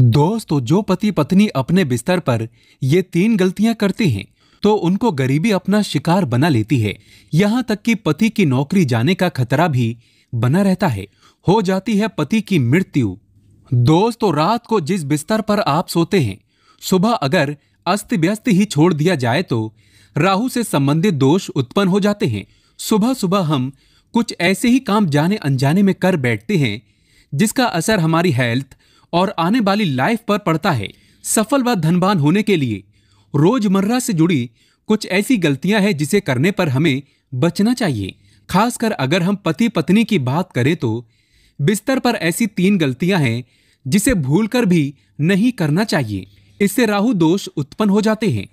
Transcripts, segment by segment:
दोस्तों जो पति पत्नी अपने बिस्तर पर ये तीन गलतियां करते हैं तो उनको गरीबी अपना शिकार बना लेती है यहाँ तक कि पति की नौकरी जाने का खतरा भी बना रहता है हो जाती है पति की मृत्यु दोस्तों रात को जिस बिस्तर पर आप सोते हैं सुबह अगर अस्त व्यस्त ही छोड़ दिया जाए तो राहु से संबंधित दोष उत्पन्न हो जाते हैं सुबह सुबह हम कुछ ऐसे ही काम जाने अनजाने में कर बैठते हैं जिसका असर हमारी हेल्थ और आने वाली लाइफ पर पड़ता है सफल व धनबान होने के लिए रोजमर्रा से जुड़ी कुछ ऐसी गलतियां हैं जिसे करने पर हमें बचना चाहिए खासकर अगर हम पति पत्नी की बात करें तो बिस्तर पर ऐसी तीन गलतियां हैं जिसे भूलकर भी नहीं करना चाहिए इससे राहु दोष उत्पन्न हो जाते हैं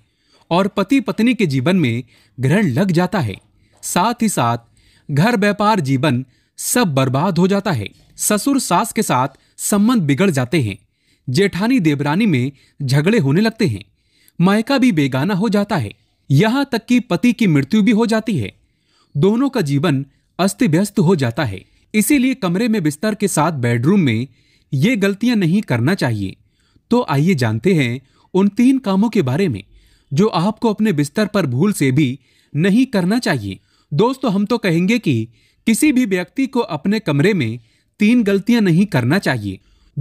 और पति पत्नी के जीवन में ग्रहण लग जाता है साथ ही साथ घर व्यापार जीवन सब बर्बाद हो जाता है ससुर सास के साथ संबंध बिगड़ जाते हैं जेठानी देवरानी में झगड़े होने लगते हैं मायका भी बेगाना हो जाता है यहां तक कि पति की मृत्यु भी हो जाती है दोनों का जीवन अस्त व्यस्त हो जाता है इसीलिए कमरे में बिस्तर के साथ बेडरूम में ये गलतियां नहीं करना चाहिए तो आइए जानते हैं उन तीन कामों के बारे में जो आपको अपने बिस्तर पर भूल से भी नहीं करना चाहिए दोस्तों हम तो कहेंगे कि किसी भी व्यक्ति को अपने कमरे में तीन गलतियां नहीं करना चाहिए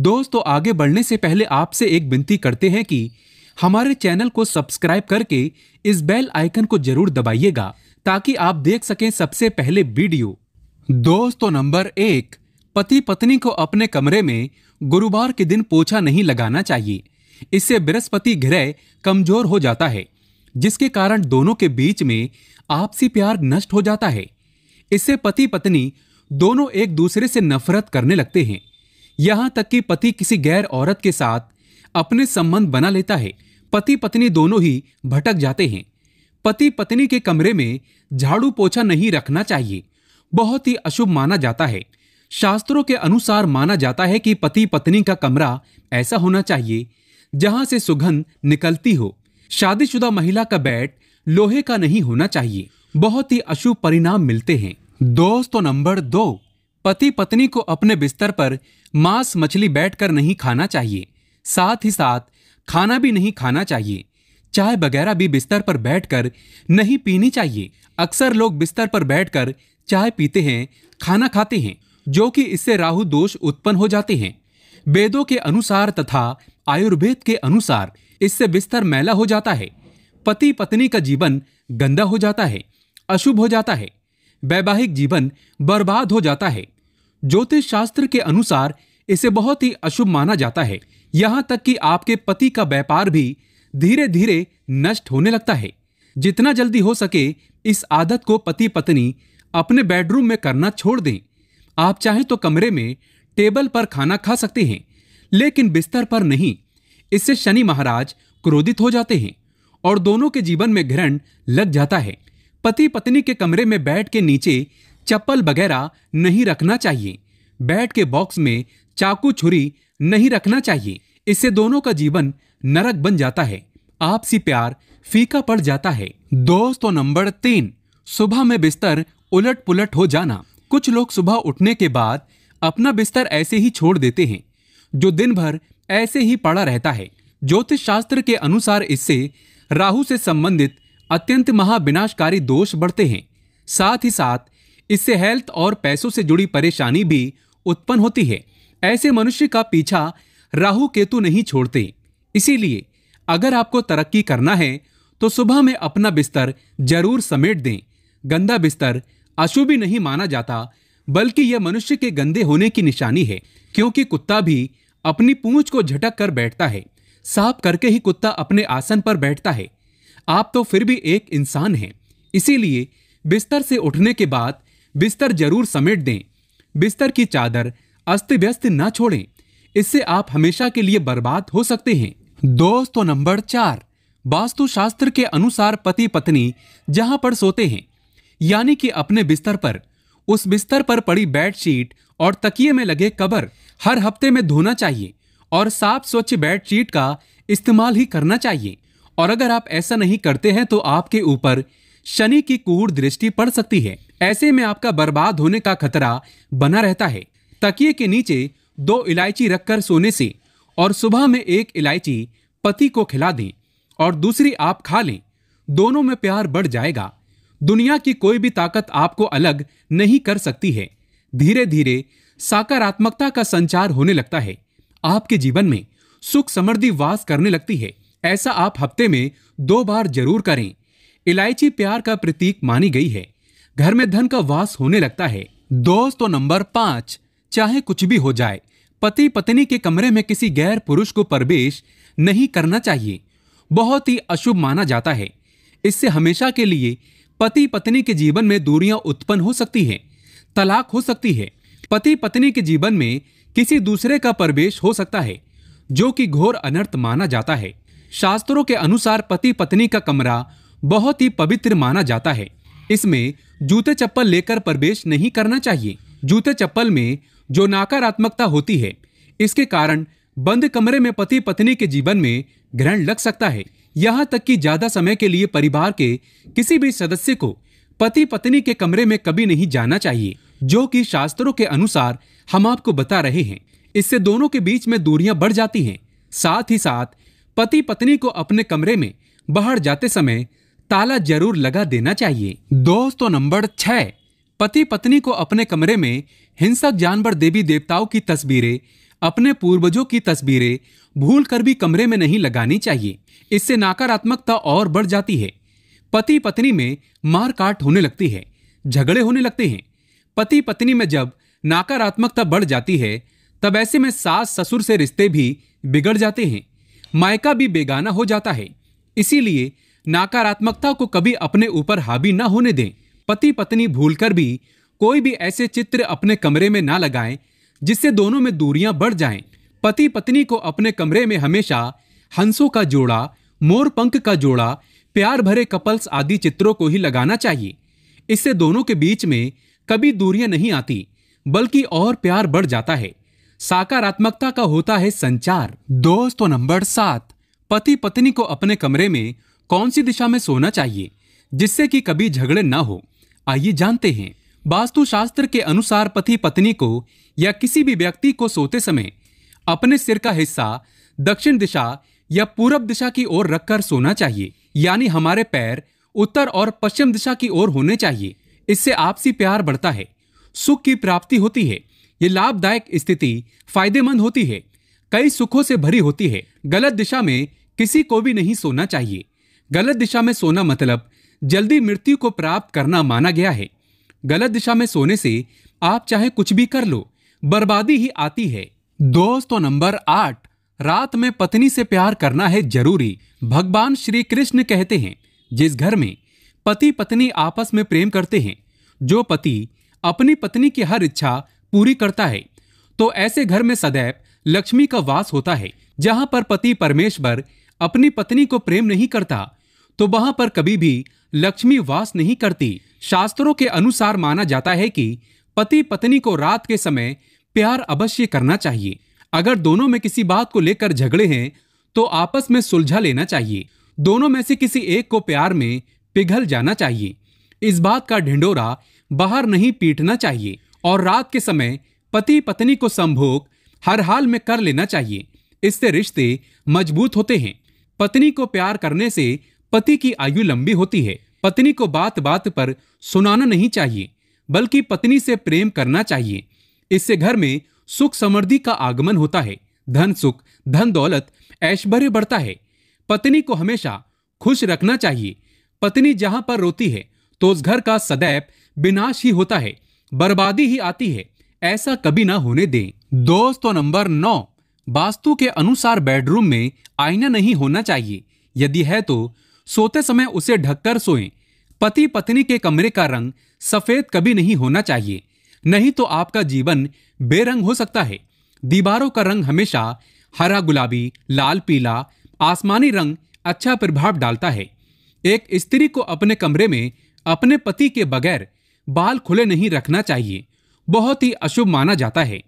दोस्तों तो आगे बढ़ने से पहले आपसे एक विनती करते हैं कि हमारे चैनल को सब्सक्राइब करके इस बेल आइकन को जरूर दबाइएगा ताकि आप देख सकें सबसे पहले वीडियो दोस्तों तो नंबर एक पति पत्नी को अपने कमरे में गुरुवार के दिन पोछा नहीं लगाना चाहिए इससे बृहस्पति ग्रह कमजोर हो जाता है जिसके कारण दोनों के बीच में आपसी प्यार नष्ट हो जाता है इससे पति पत्नी दोनों एक दूसरे से नफरत करने लगते हैं यहां तक कि पति किसी गैर औरत के साथ अपने संबंध बना लेता है पति पत्नी दोनों ही भटक जाते हैं पति पत्नी के कमरे में झाड़ू पोछा नहीं रखना चाहिए बहुत ही अशुभ माना जाता है शास्त्रों के अनुसार माना जाता है कि पति पत्नी का कमरा ऐसा होना चाहिए जहां से सुगंध निकलती हो शादीशुदा महिला का बेड लोहे का नहीं होना चाहिए बहुत ही अशुभ परिणाम मिलते हैं दोस्तों नंबर दो पति पत्नी को अपने बिस्तर पर मांस मछली बैठकर नहीं खाना चाहिए साथ ही साथ खाना भी नहीं खाना चाहिए चाय वगैरह भी बिस्तर पर बैठकर नहीं पीनी चाहिए अक्सर लोग बिस्तर पर बैठकर चाय पीते हैं खाना खाते हैं जो कि इससे राहु दोष उत्पन्न हो जाते हैं वेदों के अनुसार तथा आयुर्वेद के अनुसार इससे बिस्तर मैला हो जाता है पति पत्नी का जीवन गंदा हो जाता है अशुभ हो जाता है वैवाहिक जीवन बर्बाद हो जाता है ज्योतिष शास्त्र के अनुसार इसे बहुत ही अशुभ माना जाता है यहां तक कि आपके पति का व्यापार भी धीरे धीरे नष्ट होने लगता है जितना जल्दी हो सके इस आदत को पति पत्नी अपने बेडरूम में करना छोड़ दें आप चाहें तो कमरे में टेबल पर खाना खा सकते हैं लेकिन बिस्तर पर नहीं इससे शनि महाराज क्रोधित हो जाते हैं और दोनों के जीवन में घृण लग जाता है पति पत्नी के कमरे में बेड के नीचे चप्पल वगैरह नहीं रखना चाहिए बेड के बॉक्स में चाकू छुरी नहीं रखना चाहिए इससे दोनों का जीवन नरक बन जाता है आपसी प्यार फीका पड़ जाता है दोस्तों नंबर तीन सुबह में बिस्तर उलट पुलट हो जाना कुछ लोग सुबह उठने के बाद अपना बिस्तर ऐसे ही छोड़ देते हैं जो दिन भर ऐसे ही पड़ा रहता है ज्योतिष शास्त्र के अनुसार इससे राहु से संबंधित अत्यंत महाविनाशकारी दोष बढ़ते हैं साथ ही साथ इससे हेल्थ और पैसों से जुड़ी परेशानी भी उत्पन्न होती है ऐसे मनुष्य का पीछा राहु केतु नहीं छोड़ते इसीलिए अगर आपको तरक्की करना है तो सुबह में अपना बिस्तर जरूर समेट दें गंदा बिस्तर भी नहीं माना जाता बल्कि यह मनुष्य के गंदे होने की निशानी है क्योंकि कुत्ता भी अपनी पूंछ को झटक कर बैठता है साफ करके ही कुत्ता अपने आसन पर बैठता है आप तो फिर भी एक इंसान हैं इसीलिए बिस्तर से उठने के बाद बिस्तर जरूर समेट दें बिस्तर की चादर अस्त व्यस्त न छोड़ें इससे आप हमेशा के लिए बर्बाद हो सकते हैं दोस्तों नंबर चार वास्तुशास्त्र के अनुसार पति पत्नी जहां पर सोते हैं यानी कि अपने बिस्तर पर उस बिस्तर पर पड़ी बेडशीट और तकिए में लगे कबर हर हफ्ते में धोना चाहिए और साफ स्वच्छ बेडशीट का इस्तेमाल ही करना चाहिए और अगर आप ऐसा नहीं करते हैं तो आपके ऊपर शनि की कुहड़ दृष्टि पड़ सकती है ऐसे में आपका बर्बाद होने का खतरा बना रहता है तकिए के नीचे दो इलायची रखकर सोने से और सुबह में एक इलायची पति को खिला दें और दूसरी आप खा लें दोनों में प्यार बढ़ जाएगा दुनिया की कोई भी ताकत आपको अलग नहीं कर सकती है धीरे धीरे सकारात्मकता का संचार होने लगता है आपके जीवन में सुख समृद्धि वास करने लगती है ऐसा आप हफ्ते में दो बार जरूर करें इलायची प्यार का प्रतीक मानी गई है घर में धन का वास होने लगता है दोस्तों नंबर पांच चाहे कुछ भी हो जाए पति पत्नी के कमरे में किसी गैर पुरुष को प्रवेश नहीं करना चाहिए बहुत ही अशुभ माना जाता है इससे हमेशा के लिए पति पत्नी के जीवन में दूरियां उत्पन्न हो सकती हैं तलाक हो सकती है पति पत्नी के जीवन में किसी दूसरे का प्रवेश हो सकता है जो कि घोर अनर्थ माना जाता है शास्त्रों के अनुसार पति पत्नी का कमरा बहुत ही पवित्र माना जाता है इसमें जूते चप्पल लेकर प्रवेश नहीं करना चाहिए जूते चप्पल में जो नकारात्मकता होती है इसके कारण बंद कमरे में पति पत्नी के जीवन में ग्रहण लग सकता है यहाँ तक कि ज्यादा समय के लिए परिवार के किसी भी सदस्य को पति पत्नी के कमरे में कभी नहीं जाना चाहिए जो कि शास्त्रों के अनुसार हम आपको बता रहे हैं इससे दोनों के बीच में दूरियां बढ़ जाती हैं साथ ही साथ पति पत्नी को अपने कमरे में बाहर जाते समय ताला जरूर लगा देना चाहिए दोस्तों नंबर छह पति पत्नी को अपने कमरे में हिंसक जानवर देवी देवताओं की तस्वीरें अपने पूर्वजों की तस्वीरें भूल कर भी कमरे में नहीं लगानी चाहिए इससे नकारात्मकता और बढ़ जाती है पति पत्नी में मार काट होने लगती है झगड़े होने लगते हैं पति पत्नी में जब नकारात्मकता बढ़ जाती है तब ऐसे में सास ससुर से रिश्ते भी बिगड़ जाते हैं मायका भी बेगाना हो जाता है इसीलिए नकारात्मकता को कभी अपने ऊपर हावी ना होने दें पति पत्नी भूलकर भी कोई भी ऐसे चित्र अपने कमरे में ना लगाएं जिससे दोनों में दूरियां बढ़ जाएं पति पत्नी को अपने कमरे में हमेशा हंसों का जोड़ा मोर पंख का जोड़ा प्यार भरे कपल्स आदि चित्रों को ही लगाना चाहिए इससे दोनों के बीच में कभी दूरियां नहीं आती बल्कि और प्यार बढ़ जाता है साकारात्मकता का होता है संचार दोस्तों नंबर सात पति पत्नी को अपने कमरे में कौन सी दिशा में सोना चाहिए जिससे कि कभी झगड़े ना हो आइए जानते हैं वास्तु शास्त्र के अनुसार पति पत्नी को या किसी भी व्यक्ति को सोते समय अपने सिर का हिस्सा दक्षिण दिशा या पूरब दिशा की ओर रखकर सोना चाहिए यानी हमारे पैर उत्तर और पश्चिम दिशा की ओर होने चाहिए इससे आपसी प्यार बढ़ता है सुख की प्राप्ति होती है ये लाभदायक स्थिति फायदेमंद होती है कई सुखों से भरी होती है गलत दिशा में किसी को भी नहीं सोना चाहिए गलत दिशा में सोना मतलब जल्दी मृत्यु को प्राप्त करना माना गया है गलत दिशा में सोने से आप चाहे कुछ भी कर लो बर्बादी ही आती है दोस्तों नंबर आठ रात में पत्नी से प्यार करना है जरूरी भगवान श्री कृष्ण कहते हैं जिस घर में पति पत्नी आपस में प्रेम करते हैं जो पति अपनी पत्नी की हर इच्छा पूरी करता है तो ऐसे घर में सदैव लक्ष्मी का वास होता है जहां पर पति परमेश्वर अपनी पत्नी को प्रेम नहीं करता तो वहां पर कभी भी लक्ष्मी वास नहीं करती शास्त्रों के अनुसार माना जाता है कि पति पत्नी को रात के समय प्यार अवश्य करना चाहिए अगर दोनों में किसी बात को लेकर झगड़े हैं तो आपस में सुलझा लेना चाहिए दोनों में से किसी एक को प्यार में पिघल जाना चाहिए इस बात का ढिंडोरा बाहर नहीं पीटना चाहिए और रात के समय पति पत्नी को संभोग हर हाल में कर लेना चाहिए इससे रिश्ते मजबूत होते हैं पत्नी को प्यार करने से पति की आयु लंबी होती है पत्नी को बात बात पर सुनाना नहीं चाहिए बल्कि पत्नी से प्रेम करना चाहिए इससे घर में सुख समृद्धि का आगमन होता है धन सुख धन दौलत ऐश्वर्य बढ़ता है पत्नी को हमेशा खुश रखना चाहिए पत्नी जहां पर रोती है तो उस घर का सदैव विनाश ही होता है बर्बादी ही आती है ऐसा कभी ना होने दें दोस्तों नंबर नौ वास्तु के अनुसार बेडरूम में आईना नहीं होना चाहिए यदि है तो सोते समय उसे ढककर सोएं पति पत्नी के कमरे का रंग सफेद कभी नहीं होना चाहिए नहीं तो आपका जीवन बेरंग हो सकता है दीवारों का रंग हमेशा हरा गुलाबी लाल पीला आसमानी रंग अच्छा प्रभाव डालता है एक स्त्री को अपने कमरे में अपने पति के बगैर बाल खुले नहीं रखना चाहिए बहुत ही अशुभ माना जाता है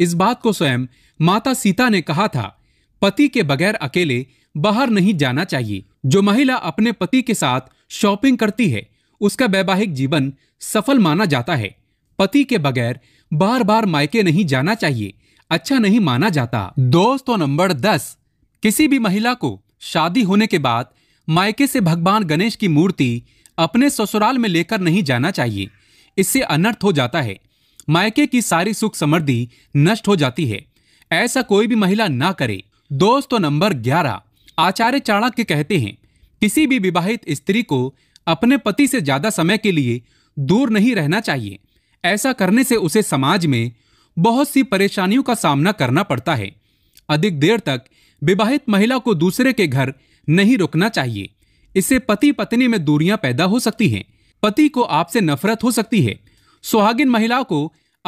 इस बात को स्वयं माता सीता ने कहा था पति के बगैर अकेले बाहर नहीं जाना चाहिए जो महिला अपने पति के साथ शॉपिंग करती है उसका वैवाहिक जीवन सफल माना जाता है पति के बगैर बार बार मायके नहीं जाना चाहिए अच्छा नहीं माना जाता दोस्तों नंबर दस किसी भी महिला को शादी होने के बाद मायके से भगवान गणेश की मूर्ति अपने ससुराल में लेकर नहीं जाना चाहिए इससे अनर्थ हो जाता है मायके की सारी सुख समृद्धि नष्ट हो जाती है ऐसा कोई भी महिला ना करे दोस्तों नंबर ग्यारह आचार्य चाणक्य कहते हैं किसी भी विवाहित स्त्री को अपने पति से ज्यादा समय के लिए दूर नहीं रहना चाहिए ऐसा करने से उसे समाज में बहुत सी परेशानियों का सामना करना पड़ता है अधिक देर तक विवाहित महिला को दूसरे के घर नहीं रुकना चाहिए इससे पति पत्नी में दूरियां पैदा हो सकती हैं पति को आपसे नफरत हो सकती है सुहागिन महिला को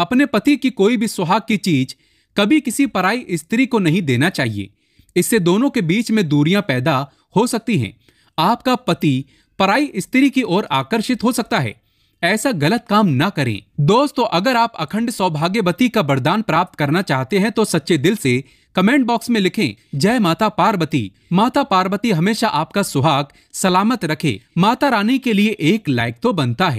अपने पति की कोई भी सुहाग की चीज कभी किसी पराई स्त्री को नहीं देना चाहिए इससे दोनों के बीच में दूरियां पैदा हो सकती हैं आपका पति पराई स्त्री की ओर आकर्षित हो सकता है ऐसा गलत काम ना करें दोस्तों अगर आप अखंड सौभाग्यवती का वरदान प्राप्त करना चाहते हैं तो सच्चे दिल से कमेंट बॉक्स में लिखें जय माता पार्वती माता पार्वती हमेशा आपका सुहाग सलामत रखे माता रानी के लिए एक लाइक तो बनता है